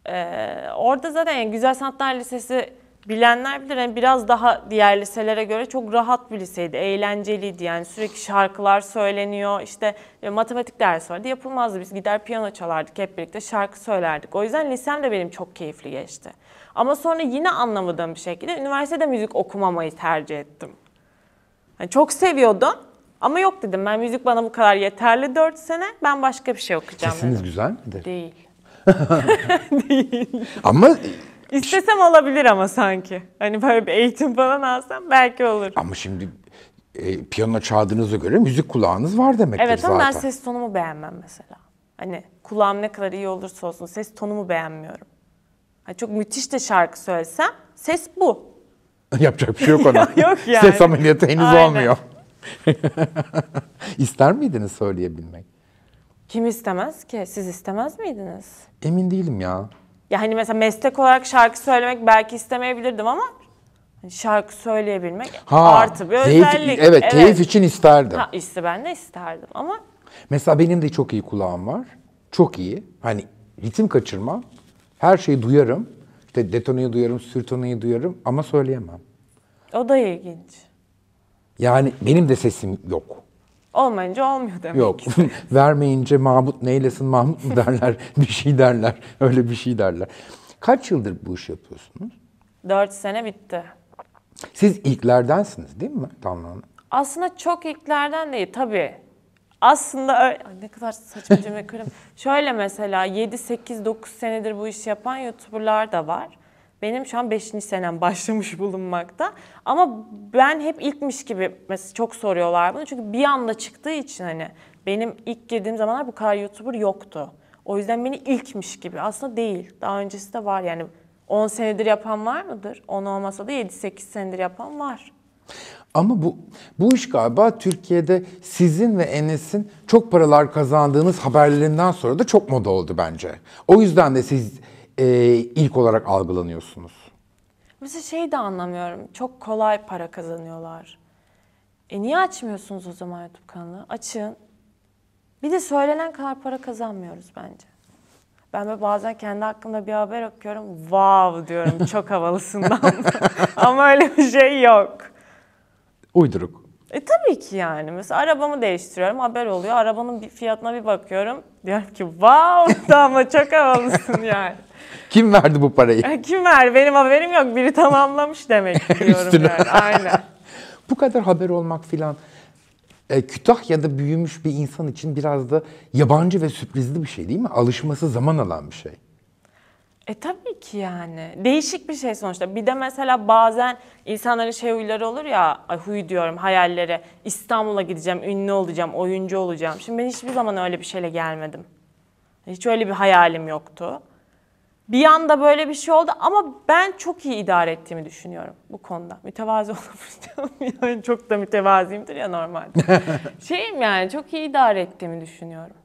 Ee, orada zaten yani Güzel Sanatlar Lisesi bilenler bilir yani biraz daha diğer liselere göre çok rahat bir liseydi. Eğlenceliydi yani sürekli şarkılar söyleniyor. İşte e, matematik dersi vardı yapılmazdı. Biz gider piyano çalardık hep birlikte şarkı söylerdik. O yüzden lisem de benim çok keyifli geçti. Ama sonra yine anlamadığım bir şekilde üniversitede müzik okumamayı tercih ettim. Yani çok seviyordum ama yok dedim ben müzik bana bu kadar yeterli 4 sene ben başka bir şey okuyacağım Kesiniz dedim. güzel midir? Değil.
Değil. Ama
İstesem olabilir ama sanki. Hani böyle bir eğitim falan alsam belki olur.
Ama şimdi e, piyano çaldığınıza göre müzik kulağınız var demektir evet, zaten. Evet ama ben ses
tonumu beğenmem mesela. Hani kulağım ne kadar iyi olursa olsun ses tonumu beğenmiyorum. Hani çok müthiş de şarkı söylesem ses bu. Yapacak bir şey yok ona. yok yani. Ses ameliyatı henüz Aynen. olmuyor.
İster miydiniz söyleyebilmek?
Kim istemez ki? Siz istemez miydiniz?
Emin değilim ya.
Ya hani mesela meslek olarak şarkı söylemek belki istemeyebilirdim ama hani şarkı söyleyebilmek
ha, artı bir keyif, özellik. Evet, evet, keyif için isterdim. Ha,
işte ben de isterdim ama.
Mesela benim de çok iyi kulağım var. Çok iyi. Hani ritim kaçırmam. Her şeyi duyarım. İşte detonayı duyarım, sürtonayı duyarım ama söyleyemem.
O da ilginç.
Yani benim de sesim yok.
Olmayınca olmuyor demek Yok.
Vermeyince Mahmut neylesin Mahmut mu derler, bir şey derler, öyle bir şey derler. Kaç yıldır bu iş yapıyorsunuz?
Dört sene bitti.
Siz ilklerdensiniz değil mi Tanrı
Aslında çok ilklerden değil tabii. Aslında öyle, Ay ne kadar saçma cümle kuruyorum. Şöyle mesela 7, 8, 9 senedir bu işi yapan YouTuber'lar da var. Benim şu an 5. senem başlamış bulunmakta. Ama ben hep ilkmiş gibi mesela çok soruyorlar bunu. Çünkü bir anda çıktığı için hani benim ilk girdiğim zamanlar bu kadar YouTuber yoktu. O yüzden beni ilkmiş gibi. Aslında değil. Daha öncesi de var yani. 10 senedir yapan var mıdır? 10 olmasa da 7-8 senedir yapan var.
Ama bu bu iş galiba Türkiye'de sizin ve Enes'in çok paralar kazandığınız haberlerinden sonra da çok moda oldu bence. O yüzden de siz e, ilk olarak algılanıyorsunuz.
Mesela şey de anlamıyorum. Çok kolay para kazanıyorlar. E niye açmıyorsunuz o zaman YouTube kanalı? Açın. Bir de söylenen kadar para kazanmıyoruz bence. Ben böyle bazen kendi hakkında bir haber okuyorum. Wow diyorum çok havalısından. Ama öyle bir şey yok. Uyduruk. E tabii ki yani. Mesela arabamı değiştiriyorum. Haber oluyor. Arabanın bir fiyatına bir bakıyorum. Diyorum ki wow ama çok havalısın yani.
Kim verdi bu parayı?
Kim verdi? Benim haberim yok. Biri tamamlamış demek diyorum yani. Aynen.
bu kadar haber olmak filan. E, Kütahya'da büyümüş bir insan için biraz da yabancı ve sürprizli bir şey değil mi? Alışması zaman alan bir şey.
E tabii ki yani. Değişik bir şey sonuçta. Bir de mesela bazen insanların şey huyları olur ya, ay huy diyorum hayalleri. İstanbul'a gideceğim, ünlü olacağım, oyuncu olacağım. Şimdi ben hiçbir zaman öyle bir şeyle gelmedim. Hiç öyle bir hayalim yoktu bir anda böyle bir şey oldu ama ben çok iyi idare ettiğimi düşünüyorum bu konuda. Mütevazi olamayacağım. yani çok da mütevaziyimdir ya normalde. Şeyim yani çok iyi idare ettiğimi düşünüyorum.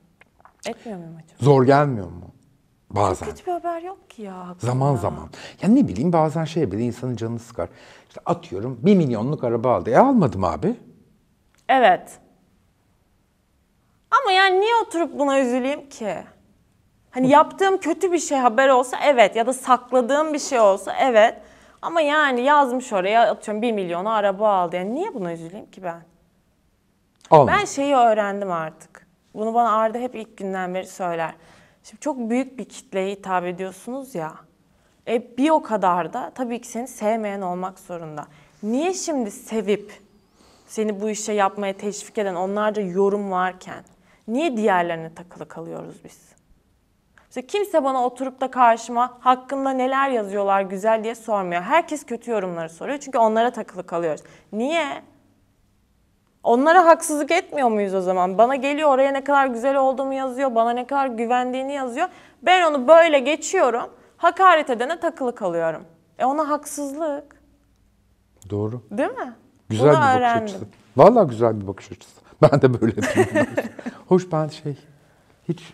Etmiyor muyum
acaba? Zor gelmiyor mu? Bazen. Çok
bir haber yok ki ya. Hakkında. Zaman
zaman. Ya ne bileyim bazen şey bile insanın canını sıkar. İşte atıyorum bir milyonluk araba aldı. E almadım abi.
Evet. Ama yani niye oturup buna üzüleyim ki? Hani yaptığım kötü bir şey haber olsa evet ya da sakladığım bir şey olsa evet. Ama yani yazmış oraya atıyorum 1 milyona araba aldı. Yani niye buna üzüleyim ki ben? Olmaz. Ben şeyi öğrendim artık. Bunu bana Arda hep ilk günden beri söyler. Şimdi çok büyük bir kitleye hitap ediyorsunuz ya. E bir o kadar da tabii ki seni sevmeyen olmak zorunda. Niye şimdi sevip seni bu işe yapmaya teşvik eden onlarca yorum varken niye diğerlerine takılı kalıyoruz biz? İşte kimse bana oturup da karşıma hakkında neler yazıyorlar güzel diye sormuyor. Herkes kötü yorumları soruyor çünkü onlara takılı kalıyoruz. Niye? Onlara haksızlık etmiyor muyuz o zaman? Bana geliyor oraya ne kadar güzel olduğumu yazıyor, bana ne kadar güvendiğini yazıyor. Ben onu böyle geçiyorum, hakaret edene takılı kalıyorum. E ona haksızlık.
Doğru. Değil mi? Güzel Bunu bir bakış açısı. Valla güzel bir bakış açısı. Ben de böyle yapıyorum. Hoş ben şey hiç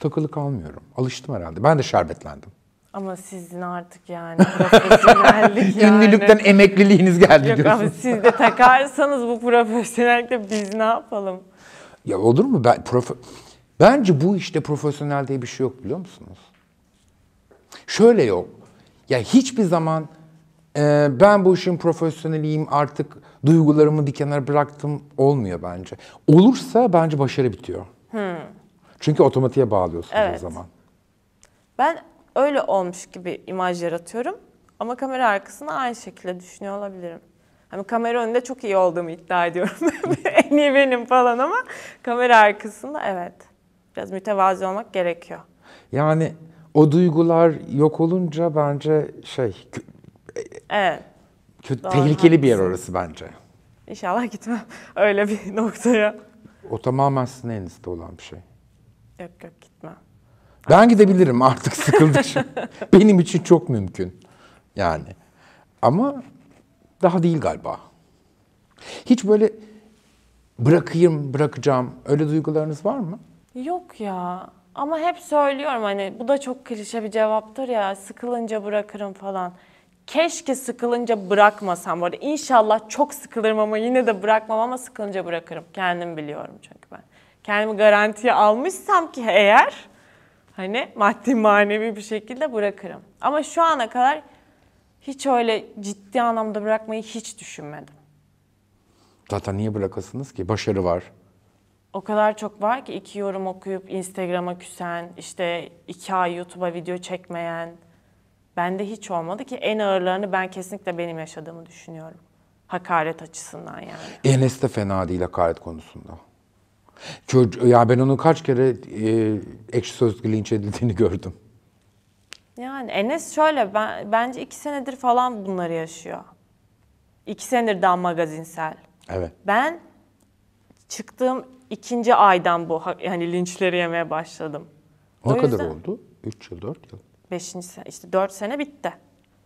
takılı kalmıyorum. Alıştım herhalde. Ben de şerbetlendim.
Ama sizin artık yani profesyonellik yani. Ünlülükten emekliliğiniz geldi Yok diyorsun. Yok ama siz de takarsanız bu profesyonellikle biz ne yapalım?
Ya olur mu? Ben prof Bence bu işte profesyonel diye bir şey yok biliyor musunuz? Şöyle yok. Ya hiçbir zaman e, ben bu işin profesyoneliyim artık duygularımı bir kenara bıraktım olmuyor bence. Olursa bence başarı bitiyor. Hmm. Çünkü otomatiğe bağlıyorsun evet. o zaman.
Ben öyle olmuş gibi imaj yaratıyorum ama kamera arkasında aynı şekilde düşünüyor olabilirim. Hani kamera önünde çok iyi olduğumu iddia ediyorum. en iyi benim falan ama kamera arkasında evet. Biraz mütevazi olmak gerekiyor.
Yani o duygular yok olunca bence şey Evet. Kötü, Doğru, tehlikeli haklısın. bir yer orası bence.
İnşallah gitmem öyle bir noktaya.
O tamamen sizin elinizde olan bir şey.
Yok yok gitmem.
Ben gidebilirim artık sıkıldı Benim için çok mümkün. Yani. Ama daha değil galiba. Hiç böyle bırakayım, bırakacağım öyle duygularınız var mı?
Yok ya. Ama hep söylüyorum hani bu da çok klişe bir cevaptır ya sıkılınca bırakırım falan. Keşke sıkılınca bırakmasam var. İnşallah çok sıkılırım ama yine de bırakmam ama sıkılınca bırakırım. Kendim biliyorum çünkü ben kendimi garantiye almışsam ki eğer hani maddi manevi bir şekilde bırakırım. Ama şu ana kadar hiç öyle ciddi anlamda bırakmayı hiç düşünmedim.
Zaten niye bırakasınız ki? Başarı var.
O kadar çok var ki iki yorum okuyup Instagram'a küsen, işte iki ay YouTube'a video çekmeyen. Bende hiç olmadı ki en ağırlarını ben kesinlikle benim yaşadığımı düşünüyorum. Hakaret açısından yani.
E Enes de fena değil hakaret konusunda. Çocuğu, ya ben onu kaç kere e, ekşi sözlükle linç edildiğini gördüm.
Yani Enes şöyle ben, bence iki senedir falan bunları yaşıyor. İki senedir daha magazinsel. Evet. Ben çıktığım ikinci aydan bu yani linçleri yemeye başladım. Ne o kadar yüzden, oldu?
Üç yıl, dört yıl.
Beşinci sene, işte dört sene bitti. Heh.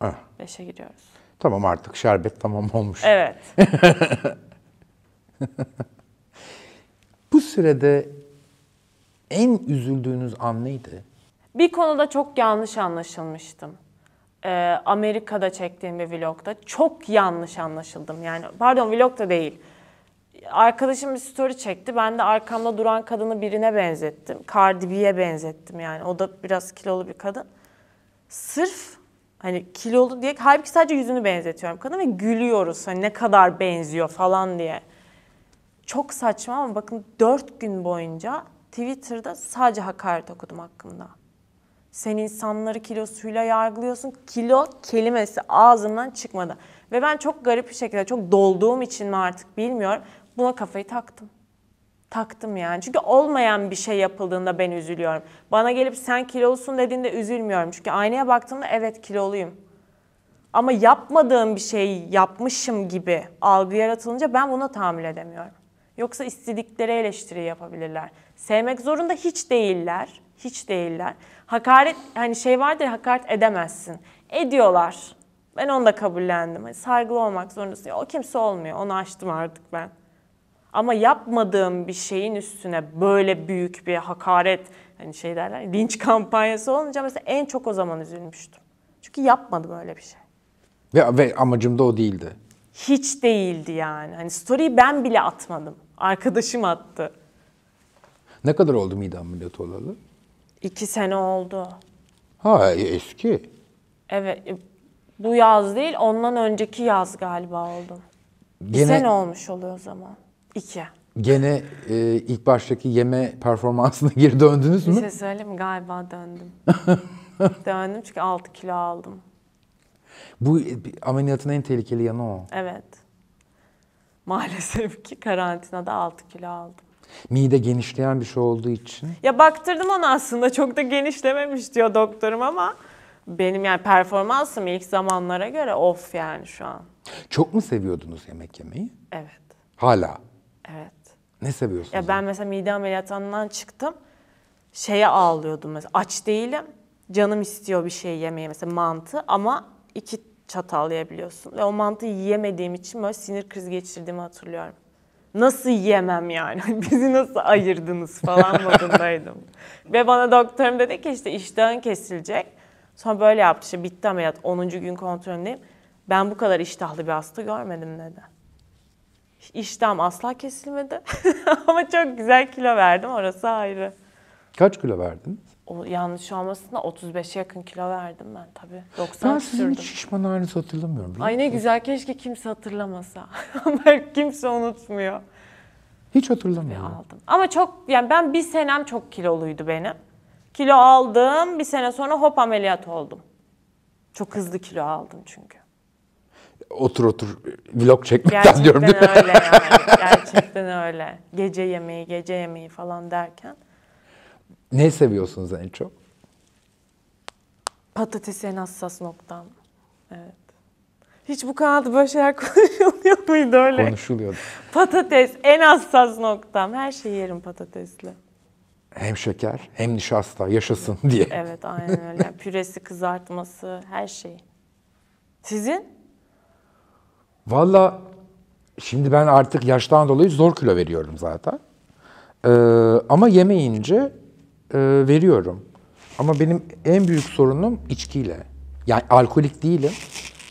Ah. Beşe giriyoruz.
Tamam artık şerbet tamam olmuş. Evet. Bu sürede en üzüldüğünüz an neydi?
Bir konuda çok yanlış anlaşılmıştım. Ee, Amerika'da çektiğim bir vlogda çok yanlış anlaşıldım. Yani pardon vlogda değil. Arkadaşım bir story çekti. Ben de arkamda duran kadını birine benzettim. Cardi B'ye benzettim yani. O da biraz kilolu bir kadın. Sırf hani kilolu diye halbuki sadece yüzünü benzetiyorum kadın ve gülüyoruz. Hani ne kadar benziyor falan diye çok saçma ama bakın dört gün boyunca Twitter'da sadece hakaret okudum hakkında. Sen insanları kilosuyla yargılıyorsun. Kilo kelimesi ağzımdan çıkmadı. Ve ben çok garip bir şekilde, çok dolduğum için mi artık bilmiyorum. Buna kafayı taktım. Taktım yani. Çünkü olmayan bir şey yapıldığında ben üzülüyorum. Bana gelip sen kilolusun dediğinde üzülmüyorum. Çünkü aynaya baktığımda evet kiloluyum. Ama yapmadığım bir şeyi yapmışım gibi algı yaratılınca ben buna tahammül edemiyorum. Yoksa istedikleri eleştiri yapabilirler. Sevmek zorunda hiç değiller. Hiç değiller. Hakaret hani şey vardır ya, hakaret edemezsin. Ediyorlar. Ben onu da kabullendim. Hani saygılı olmak zorundasın. o kimse olmuyor. Onu açtım artık ben. Ama yapmadığım bir şeyin üstüne böyle büyük bir hakaret hani şey derler linç kampanyası olunca mesela en çok o zaman üzülmüştüm. Çünkü yapmadım öyle bir şey.
Ve, ve amacım da o değildi.
Hiç değildi yani. Hani story'i ben bile atmadım. Arkadaşım attı.
Ne kadar oldu mide ameliyatı olalı?
İki sene oldu.
Ha e, eski.
Evet. E, bu yaz değil, ondan önceki yaz galiba oldum. Gene... Bir sene olmuş oluyor o zaman. İki.
Gene e, ilk baştaki yeme performansına geri döndünüz mü? Bir şey
söyleyeyim Galiba döndüm. döndüm çünkü 6 kilo aldım.
Bu e, ameliyatın en tehlikeli yanı o.
Evet maalesef ki karantinada 6 kilo aldım.
Mide genişleyen bir şey olduğu için.
Ya baktırdım onu aslında çok da genişlememiş diyor doktorum ama benim yani performansım ilk zamanlara göre of yani şu an.
Çok mu seviyordunuz yemek yemeyi? Evet. Hala? Evet. Ne seviyorsunuz? Ya
ben mesela mide ameliyatından çıktım. Şeye ağlıyordum mesela aç değilim. Canım istiyor bir şey yemeye mesela mantı ama iki çatallayabiliyorsun. Ve o mantıyı yiyemediğim için böyle sinir krizi geçirdiğimi hatırlıyorum. Nasıl yiyemem yani? Bizi nasıl ayırdınız falan modundaydım. Ve bana doktorum dedi ki işte iştahın kesilecek. Sonra böyle yaptı işte bitti ameliyat 10. gün kontrolündeyim. Ben bu kadar iştahlı bir hasta görmedim dedi. İştahım asla kesilmedi ama çok güzel kilo verdim orası ayrı.
Kaç kilo verdin?
o yanlış olmasına 35'e yakın kilo verdim ben tabii. 90 ben sizin hiç
şişman halinizi hatırlamıyorum. Ay ne güzel
keşke kimse hatırlamasa. Ama kimse unutmuyor.
Hiç hatırlamıyorum. Tabii aldım.
Ama çok yani ben bir senem çok kiloluydu benim. Kilo aldım bir sene sonra hop ameliyat oldum. Çok hızlı kilo aldım çünkü.
Otur otur vlog çekmekten Gerçekten diyorum Gerçekten öyle yani.
Gerçekten öyle. Gece yemeği, gece yemeği falan derken.
Ne seviyorsunuz en çok?
Patates en hassas noktam. Evet. Hiç bu kanalda böyle şeyler konuşuluyor muydu öyle? Konuşuluyordu. Patates en hassas noktam. Her şeyi yerim patatesle.
Hem şeker hem nişasta yaşasın diye. Evet aynen
öyle. püresi, kızartması, her şey. Sizin?
Valla şimdi ben artık yaştan dolayı zor kilo veriyorum zaten. Ee, ama yemeyince e, veriyorum. Ama benim en büyük sorunum içkiyle. Yani alkolik değilim,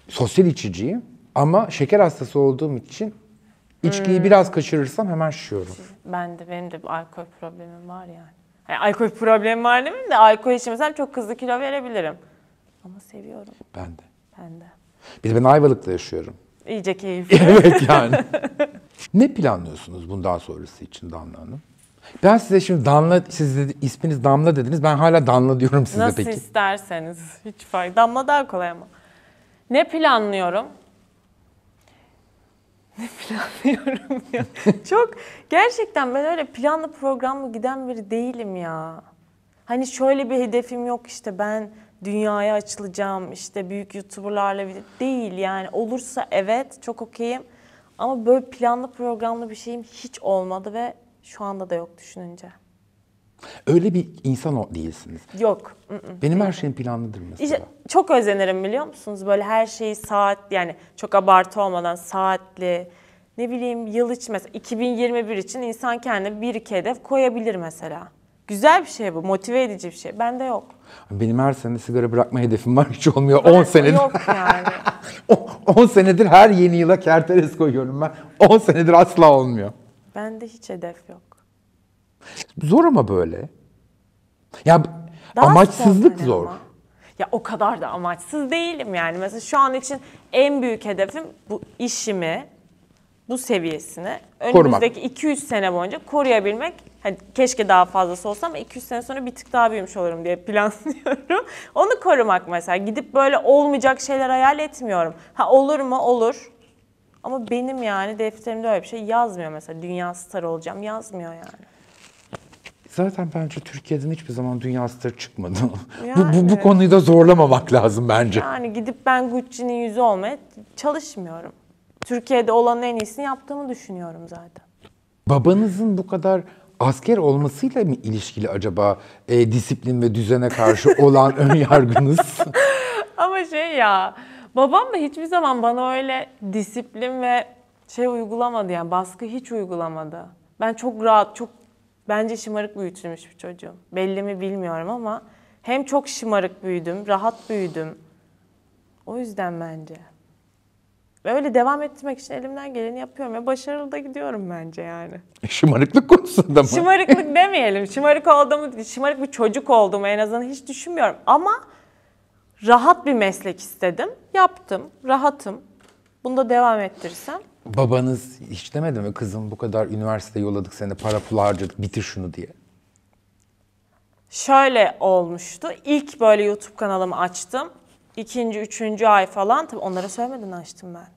sosyal içiciyim ama şeker hastası olduğum için içkiyi hmm. biraz kaçırırsam hemen şişiyorum.
Ben de benim de alkol problemim var yani. yani alkol problemim var demeyeyim de alkol içmesem çok hızlı kilo verebilirim. Ama seviyorum.
Ben de. Ben de. Bir de ben Ayvalık'ta yaşıyorum. İyice keyifli. evet yani. ne planlıyorsunuz bundan sonrası için Damla Hanım? Ben size şimdi Damla, siz dedi, isminiz Damla dediniz. Ben hala Damla diyorum size Nasıl peki. Nasıl
isterseniz. Hiç fark. Damla daha kolay ama. Ne planlıyorum? Ne planlıyorum ya. Çok gerçekten ben öyle planlı programlı giden biri değilim ya. Hani şöyle bir hedefim yok işte ben dünyaya açılacağım işte büyük youtuberlarla değil yani olursa evet çok okeyim ama böyle planlı programlı bir şeyim hiç olmadı ve şu anda da yok düşününce.
Öyle bir insan o değilsiniz.
Yok. Benim
her şeyim planlıdır mesela.
İşte çok özenirim biliyor musunuz? Böyle her şeyi saat yani çok abartı olmadan saatli ne bileyim yıl için mesela 2021 için insan kendi bir iki hedef koyabilir mesela. Güzel bir şey bu, motive edici bir şey. Bende yok.
Benim her sene sigara bırakma hedefim var hiç olmuyor. 10 senedir. Yok
yani.
10 senedir her yeni yıla kerteres koyuyorum ben. 10 senedir asla olmuyor.
Ben de hiç hedef yok.
Zor ama böyle. Ya Daha amaçsızlık zor. Ama.
Ya o kadar da amaçsız değilim yani. Mesela şu an için en büyük hedefim bu işimi bu seviyesine önümüzdeki 2-3 sene boyunca koruyabilmek. Hani keşke daha fazlası olsa ama 200 sene sonra bir tık daha büyümüş olurum diye planlıyorum. Onu korumak mesela. Gidip böyle olmayacak şeyler hayal etmiyorum. Ha olur mu? Olur. Ama benim yani defterimde öyle bir şey yazmıyor mesela. Dünya starı olacağım yazmıyor yani.
Zaten bence Türkiye'den hiçbir zaman dünya starı çıkmadı. Yani, bu, bu, bu konuyu da zorlamamak lazım bence. Yani
gidip ben Gucci'nin yüzü olmaya çalışmıyorum. Türkiye'de olanın en iyisini yaptığımı düşünüyorum zaten.
Babanızın bu kadar asker olmasıyla mı ilişkili acaba e, disiplin ve düzene karşı olan ön yargınız?
Ama şey ya Babam da hiçbir zaman bana öyle disiplin ve şey uygulamadı yani baskı hiç uygulamadı. Ben çok rahat, çok bence şımarık büyütülmüş bir çocuğum. Belli mi bilmiyorum ama hem çok şımarık büyüdüm, rahat büyüdüm. O yüzden bence. Ve öyle devam etmek için elimden geleni yapıyorum ve başarılı da gidiyorum bence yani.
E, şımarıklık konusunda mı?
Şımarıklık demeyelim. Şımarık olduğumu, şımarık bir çocuk olduğumu en azından hiç düşünmüyorum. Ama rahat bir meslek istedim. Yaptım. Rahatım. Bunda devam ettirirsem.
Babanız hiç demedi mi kızım bu kadar üniversite yolladık seni para pul harcadık bitir şunu diye.
Şöyle olmuştu. İlk böyle YouTube kanalımı açtım. İkinci, üçüncü ay falan. Tabii onlara söylemeden açtım ben.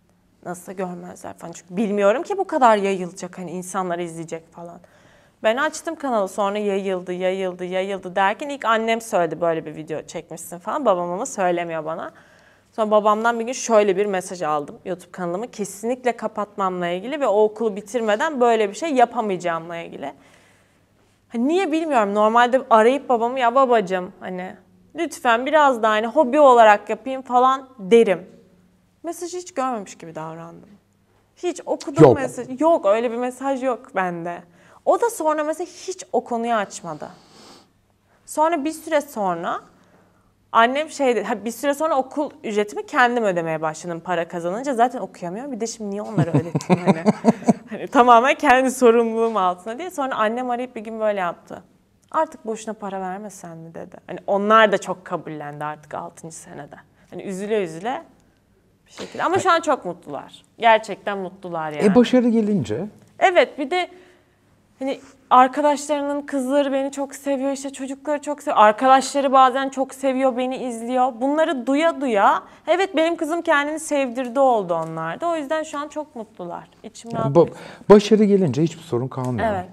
Nasıl görmezler falan. Çünkü bilmiyorum ki bu kadar yayılacak. Hani insanlar izleyecek falan. Ben açtım kanalı sonra yayıldı, yayıldı, yayıldı derken ilk annem söyledi böyle bir video çekmişsin falan. Babam ama söylemiyor bana. Sonra babamdan bir gün şöyle bir mesaj aldım. YouTube kanalımı kesinlikle kapatmamla ilgili ve o okulu bitirmeden böyle bir şey yapamayacağımla ilgili. Hani niye bilmiyorum. Normalde arayıp babamı ya babacım hani lütfen biraz daha hani hobi olarak yapayım falan derim. Mesajı hiç görmemiş gibi davrandım. Hiç okudum yok. mesaj. Yok öyle bir mesaj yok bende. O da sonra mesela hiç o konuyu açmadı. Sonra bir süre sonra annem şey dedi, bir süre sonra okul ücretimi kendim ödemeye başladım para kazanınca. Zaten okuyamıyorum bir de şimdi niye onları ödeteyim hani. hani tamamen kendi sorumluluğum altında diye. Sonra annem arayıp bir gün böyle yaptı. Artık boşuna para verme sen mi dedi. Hani onlar da çok kabullendi artık 6. senede. Hani üzüle üzüle bir şekilde. Ama şu an çok mutlular. Gerçekten mutlular e, yani. E başarı gelince? Evet bir de hani arkadaşlarının kızları beni çok seviyor işte çocukları çok seviyor. Arkadaşları bazen çok seviyor beni izliyor. Bunları duya duya evet benim kızım kendini sevdirdi oldu onlarda. O yüzden şu an çok mutlular. içim. rahat. Ba-
başarı gelince hiçbir sorun kalmıyor. Evet.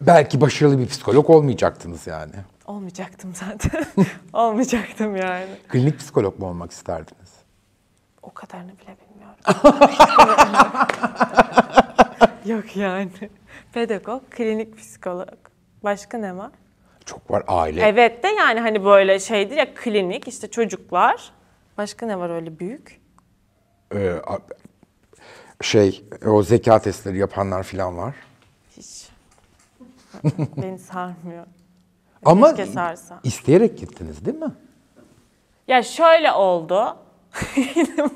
Belki başarılı bir psikolog olmayacaktınız yani.
Olmayacaktım zaten. Olmayacaktım yani.
Klinik psikolog mu olmak isterdiniz?
O kadarını bile bilmiyorum.
Yok yani
pedagog, klinik psikolog. Başka ne var?
Çok var aile.
Evet de yani hani böyle şeydir ya klinik işte çocuklar. Başka ne var öyle büyük?
Ee, şey o zeka testleri yapanlar falan var. Hiç.
Beni sarmıyor.
Ama sarsa. isteyerek gittiniz değil mi?
Ya şöyle oldu.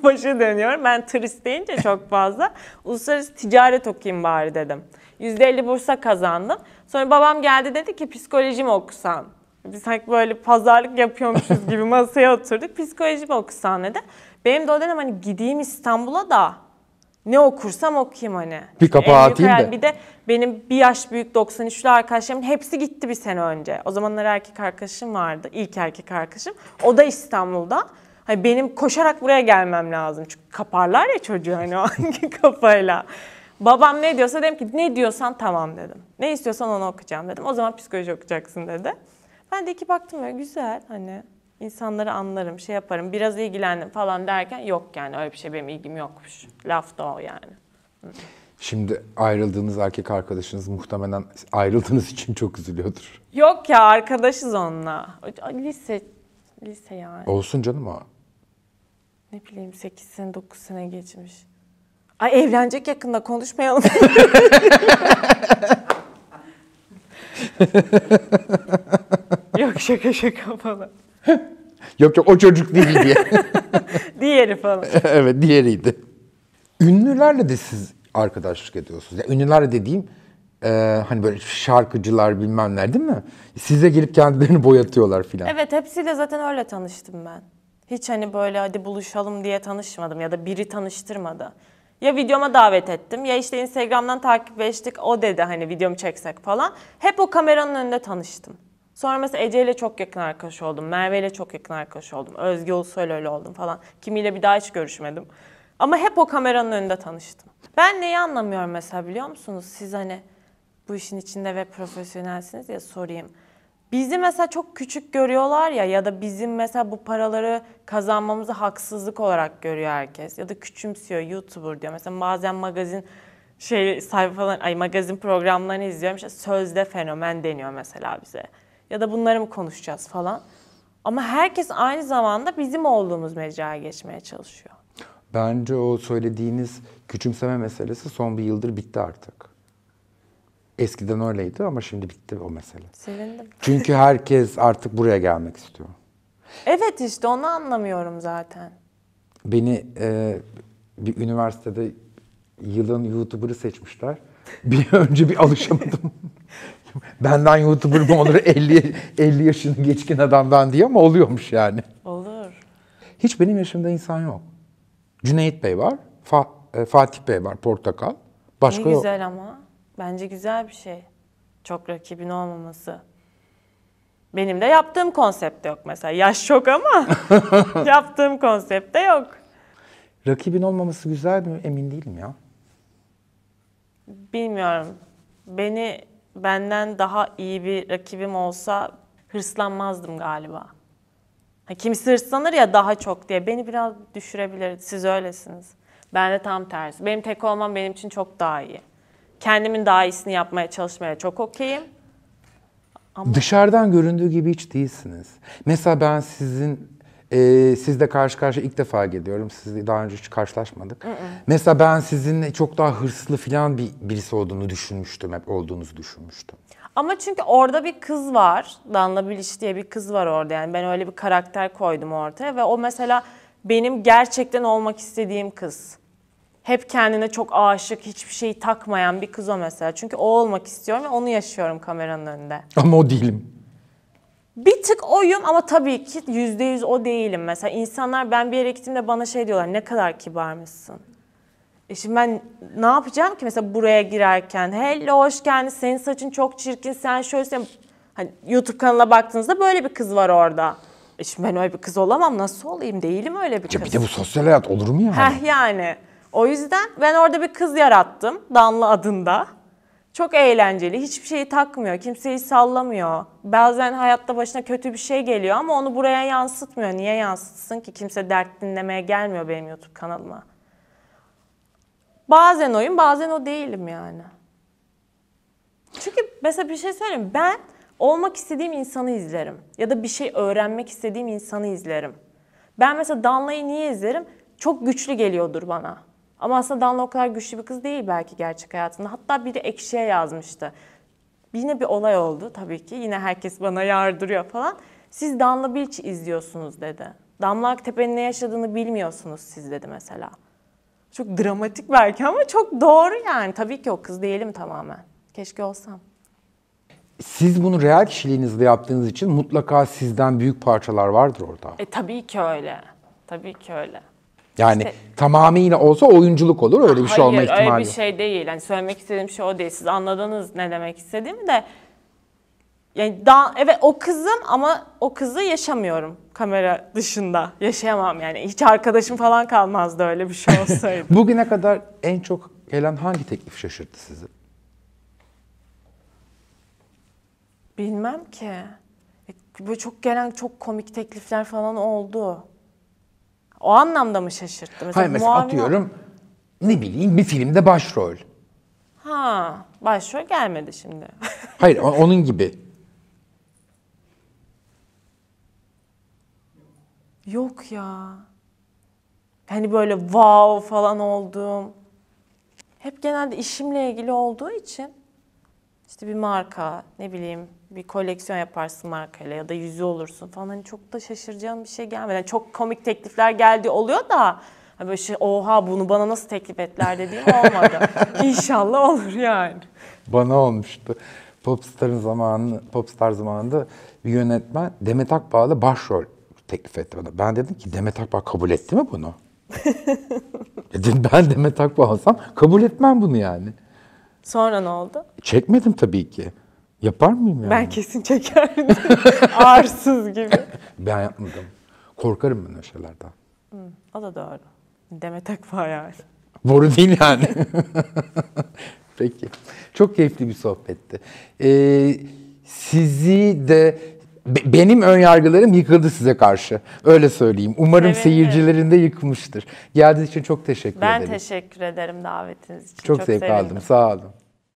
Başa dönüyorum. Ben turist deyince çok fazla. Uluslararası ticaret okuyayım bari dedim. %50 bursa kazandım. Sonra babam geldi dedi ki psikoloji mi okusan? Biz sanki böyle pazarlık yapıyormuşuz gibi masaya oturduk. Psikoloji mi okusan dedi. Benim de o dönem hani gideyim İstanbul'a da ne okursam okuyayım hani. Bir hani kapağı en atayım da. Bir de benim bir yaş büyük 93'lü arkadaşlarımın hepsi gitti bir sene önce. O zamanlar erkek arkadaşım vardı. ilk erkek arkadaşım. O da İstanbul'da. Hani benim koşarak buraya gelmem lazım. Çünkü kaparlar ya çocuğu hani o hangi kafayla. Babam ne diyorsa dedim ki ne diyorsan tamam dedim. Ne istiyorsan onu okuyacağım dedim. O zaman psikoloji okuyacaksın dedi. Ben de iki baktım böyle güzel hani insanları anlarım, şey yaparım, biraz ilgilendim falan derken yok yani öyle bir şey benim ilgim yokmuş. Laf da o yani.
Şimdi ayrıldığınız erkek arkadaşınız muhtemelen ayrıldığınız için çok üzülüyordur.
Yok ya arkadaşız onunla. Lise, lise yani.
Olsun canım o.
Ne bileyim 8 sene 9 sene geçmiş. Ay evlenecek yakında konuşmayalım.
yok şaka şaka falan. yok yok o çocuk değil diye.
Diğeri falan.
evet diğeriydi. Ünlülerle de siz arkadaşlık ediyorsunuz. Yani ünlülerle dediğim e, hani böyle şarkıcılar bilmem ne değil mi? Size gelip kendilerini boyatıyorlar filan.
Evet hepsiyle zaten öyle tanıştım ben. Hiç hani böyle hadi buluşalım diye tanışmadım ya da biri tanıştırmadı ya videoma davet ettim ya işte Instagram'dan takipleştik o dedi hani videomu çeksek falan. Hep o kameranın önünde tanıştım. Sonra mesela Ece ile çok yakın arkadaş oldum. Merve ile çok yakın arkadaş oldum. Özge Ulusoy'la öyle oldum falan. Kimiyle bir daha hiç görüşmedim. Ama hep o kameranın önünde tanıştım. Ben neyi anlamıyorum mesela biliyor musunuz? Siz hani bu işin içinde ve profesyonelsiniz ya sorayım. Bizi mesela çok küçük görüyorlar ya ya da bizim mesela bu paraları kazanmamızı haksızlık olarak görüyor herkes. Ya da küçümsüyor YouTuber diyor. Mesela bazen magazin şey sayfa falan ay magazin programlarını izliyorum. İşte sözde fenomen deniyor mesela bize. Ya da bunları mı konuşacağız falan. Ama herkes aynı zamanda bizim olduğumuz mecraya geçmeye çalışıyor.
Bence o söylediğiniz küçümseme meselesi son bir yıldır bitti artık. Eskiden öyleydi ama şimdi bitti o mesele. Sevindim. Çünkü herkes artık buraya gelmek istiyor.
Evet işte onu anlamıyorum zaten.
Beni e, bir üniversitede yılın YouTuber'ı seçmişler. Bir önce bir alışamadım. Benden YouTuber mı olur 50, 50 yaşını geçkin adamdan diye ama oluyormuş yani. Olur. Hiç benim yaşımda insan yok. Cüneyt Bey var, Fa, e, Fatih Bey var, Portakal. Başka ne güzel
yok. ama. Bence güzel bir şey. Çok rakibin olmaması. Benim de yaptığım konsepte yok mesela. Yaş çok ama yaptığım konsept de yok.
Rakibin olmaması güzel mi? Emin değilim ya.
Bilmiyorum. Beni benden daha iyi bir rakibim olsa hırslanmazdım galiba. Ha, kimisi hırslanır ya daha çok diye. Beni biraz düşürebilir. Siz öylesiniz. Ben de tam tersi. Benim tek olmam benim için çok daha iyi kendimin daha iyisini yapmaya çalışmaya çok okeyim. Ama...
Dışarıdan göründüğü gibi hiç değilsiniz. Mesela ben sizin e, sizle karşı karşıya ilk defa geliyorum. Sizle daha önce hiç karşılaşmadık. Mesela ben sizinle çok daha hırslı falan bir birisi olduğunu düşünmüştüm. Hep olduğunuzu düşünmüştüm.
Ama çünkü orada bir kız var. Danla Biliş diye bir kız var orada. Yani ben öyle bir karakter koydum ortaya ve o mesela benim gerçekten olmak istediğim kız hep kendine çok aşık, hiçbir şeyi takmayan bir kız o mesela. Çünkü o olmak istiyorum ve onu yaşıyorum kameranın önünde.
Ama o değilim.
Bir tık oyum ama tabii ki yüzde yüz o değilim. Mesela insanlar ben bir yere gittiğimde bana şey diyorlar ne kadar kibarmışsın. E şimdi ben ne yapacağım ki mesela buraya girerken hello hoş geldin senin saçın çok çirkin sen şöyle hani YouTube kanalına baktığınızda böyle bir kız var orada. E şimdi ben öyle bir kız olamam nasıl olayım değilim öyle bir ya Bir de bu sosyal
hayat olur mu yani? Heh
yani. O yüzden ben orada bir kız yarattım Damla adında. Çok eğlenceli. Hiçbir şeyi takmıyor. Kimseyi sallamıyor. Bazen hayatta başına kötü bir şey geliyor ama onu buraya yansıtmıyor. Niye yansıtsın ki? Kimse dert dinlemeye gelmiyor benim YouTube kanalıma. Bazen oyun bazen o değilim yani. Çünkü mesela bir şey söyleyeyim. Ben olmak istediğim insanı izlerim. Ya da bir şey öğrenmek istediğim insanı izlerim. Ben mesela Danla'yı niye izlerim? Çok güçlü geliyordur bana. Ama aslında Danla o kadar güçlü bir kız değil belki gerçek hayatında. Hatta biri ekşiye yazmıştı. Yine bir olay oldu tabii ki. Yine herkes bana yardırıyor falan. Siz Danla Bilç'i izliyorsunuz dedi. Damla Aktepe'nin ne yaşadığını bilmiyorsunuz siz dedi mesela. Çok dramatik belki ama çok doğru yani. Tabii ki o kız diyelim tamamen. Keşke olsam.
Siz bunu real kişiliğinizle yaptığınız için mutlaka sizden büyük parçalar vardır orada. E
tabii ki öyle. Tabii ki öyle.
Yani işte, tamamıyla olsa oyunculuk olur. Öyle bir şey olma ihtimali Hayır öyle bir
şey değil. Yani söylemek istediğim şey o değil. Siz anladınız ne demek istediğimi de. Yani daha, evet o kızım ama o kızı yaşamıyorum kamera dışında. Yaşayamam yani. Hiç arkadaşım falan kalmazdı öyle bir şey olsaydı.
Bugüne kadar en çok gelen hangi teklif şaşırttı sizi?
Bilmem ki. Böyle çok gelen çok komik teklifler falan oldu. O anlamda mı şaşırttı? Mesela Hayır mesela muavin...
atıyorum ne bileyim bir filmde başrol.
Ha başrol gelmedi şimdi.
Hayır onun gibi.
Yok ya. Hani böyle wow falan oldum. Hep genelde işimle ilgili olduğu için işte bir marka, ne bileyim bir koleksiyon yaparsın markayla ya da yüzü olursun falan. Hani çok da şaşıracağım bir şey gelmedi. Yani çok komik teklifler geldi oluyor da hani böyle şey oha bunu bana nasıl teklif etler dediğim olmadı. İnşallah olur yani.
Bana olmuştu. Popstar'ın zamanı, Popstar zamanında bir yönetmen Demet Akbağ'la başrol teklif etti bana. Ben dedim ki Demet Akbağ kabul etti mi bunu? dedim ben Demet Akbağ olsam kabul etmem bunu yani.
Sonra ne oldu?
Çekmedim tabii ki. Yapar mıyım yani? Ben
kesin çekerdim. Ağırsız gibi.
Ben yapmadım. Korkarım ben o şeylerden.
Hı, o da doğru. Demet Akbağ yani.
Boru değil yani. Peki. Çok keyifli bir sohbetti. Ee, sizi de be, benim ön yargılarım yıkıldı size karşı. Öyle söyleyeyim. Umarım evet, seyircilerinde evet. yıkılmıştır. Geldiğiniz için çok teşekkür ben ederim. Ben
teşekkür ederim davetiniz için. Çok, çok zevk sevindim. aldım.
Sağ olun.